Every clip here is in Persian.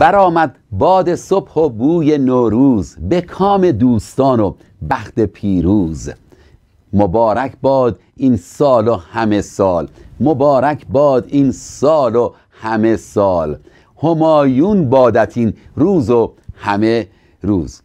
برآمد باد صبح و بوی نوروز به کام دوستان و بخت پیروز مبارک باد این سال و همه سال مبارک باد این سال و همه سال همایون بادت این روز و همه روز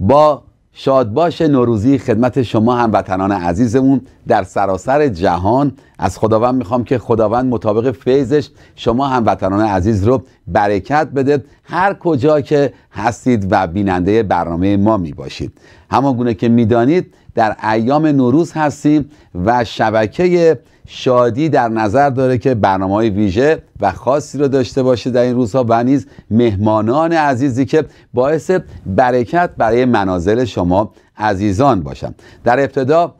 با شادباش نوروزی خدمت شما هموطنان عزیزمون در سراسر جهان از خداوند میخوام که خداوند مطابق فیضش شما هموطنان عزیز رو برکت بده هر کجا که هستید و بیننده برنامه ما میباشید همان گونه که میدانید در ایام نوروز هستیم و شبکه شادی در نظر داره که برنامه های ویژه و خاصی رو داشته باشه در این روزها و نیز مهمانان عزیزی که باعث برکت برای منازل شما عزیزان باشن در ابتدا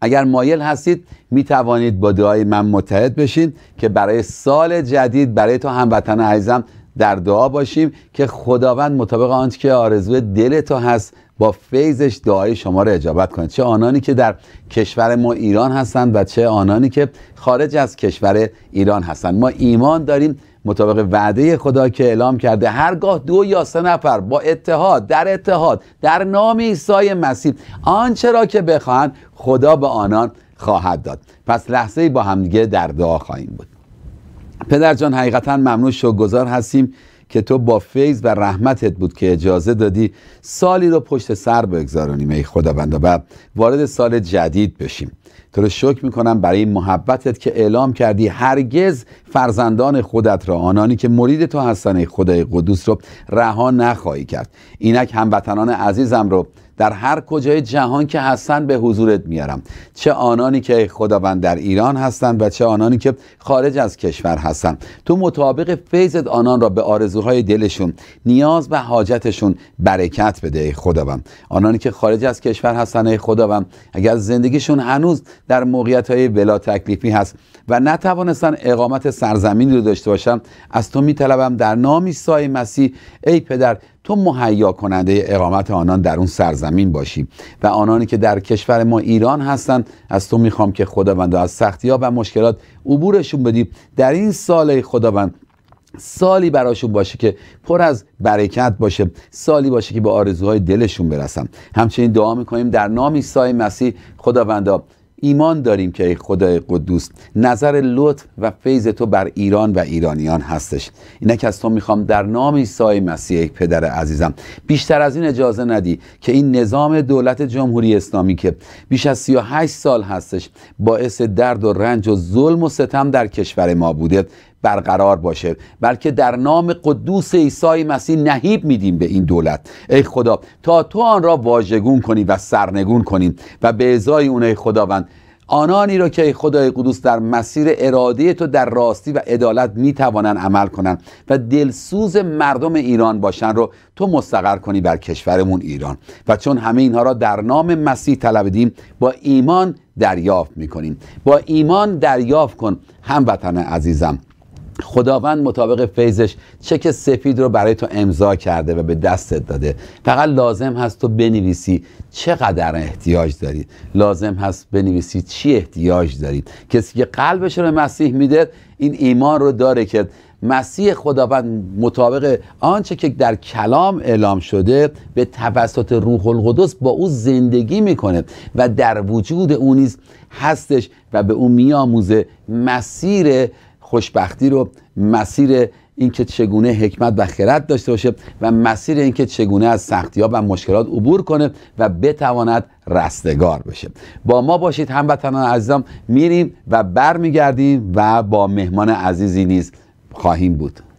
اگر مایل هستید می توانید با دعای من متحد بشین که برای سال جدید برای تو هموطن عزیزم در دعا باشیم که خداوند مطابق آنچه که آرزو دل تو هست با فیضش دعای شما را اجابت کنید چه آنانی که در کشور ما ایران هستند و چه آنانی که خارج از کشور ایران هستند ما ایمان داریم مطابق وعده خدا که اعلام کرده هرگاه دو یا سه نفر با اتحاد در اتحاد در نام عیسی مسیح آنچه را که بخواهند خدا به آنان خواهد داد پس لحظه با همدیگه در دعا خواهیم بود پدر جان حقیقتا ممنون شکرگزار هستیم که تو با فیض و رحمتت بود که اجازه دادی سالی رو پشت سر بگذارونیم ای خداوند و وارد سال جدید بشیم تو رو شکر میکنم برای محبتت که اعلام کردی هرگز فرزندان خودت را آنانی که مرید تو هستن خدای قدوس رو رها نخواهی کرد اینک هموطنان عزیزم رو در هر کجای جهان که هستن به حضورت میارم چه آنانی که خداوند در ایران هستند و چه آنانی که خارج از کشور هستند. تو مطابق فیضت آنان را به آرزوهای دلشون نیاز و حاجتشون برکت بده خداوند آنانی که خارج از کشور هستن خداوند اگر زندگیشون هنوز در موقعیت های بلا تکلیفی هست و نتوانستن اقامت سرزمینی رو داشته باشم از تو میطلبم در نام عیسی مسیح ای پدر تو مهیا کننده اقامت آنان در اون سرزمین باشی و آنانی که در کشور ما ایران هستند از تو میخوام که خداوند از سختی ها و مشکلات عبورشون بدی در این سال خداوند سالی براشون باشه که پر از برکت باشه سالی باشه که به آرزوهای دلشون برسن همچنین دعا میکنیم در نام عیسی مسیح خداوندا ایمان داریم که ای خدای قدوس نظر لطف و فیض تو بر ایران و ایرانیان هستش اینک از تو میخوام در نام عیسی مسیح پدر عزیزم بیشتر از این اجازه ندی که این نظام دولت جمهوری اسلامی که بیش از 38 سال هستش باعث درد و رنج و ظلم و ستم در کشور ما بوده برقرار باشه بلکه در نام قدوس عیسی مسیح نهیب میدیم به این دولت ای خدا تا تو آن را واژگون کنی و سرنگون کنی و به ازای اون ای خداوند آنانی را که خدای قدوس در مسیر اراده تو در راستی و عدالت می عمل کنند و دلسوز مردم ایران باشن رو تو مستقر کنی بر کشورمون ایران و چون همه اینها را در نام مسیح طلبیدیم با ایمان دریافت میکنیم با ایمان دریافت کن هموطن عزیزم خداوند مطابق فیضش چک سفید رو برای تو امضا کرده و به دستت داده فقط لازم هست تو بنویسی چقدر احتیاج دارید لازم هست بنویسی چی احتیاج دارید کسی که قلبش رو مسیح میده این ایمان رو داره که مسیح خداوند مطابق آنچه که در کلام اعلام شده به توسط روح القدس با او زندگی میکنه و در وجود او نیز هستش و به او میآموزه مسیر خوشبختی رو مسیر اینکه چگونه حکمت و خرد داشته باشه و مسیر اینکه چگونه از سختی ها و مشکلات عبور کنه و بتواند رستگار بشه با ما باشید هموطنان عزیزم میریم و برمیگردیم و با مهمان عزیزی نیز خواهیم بود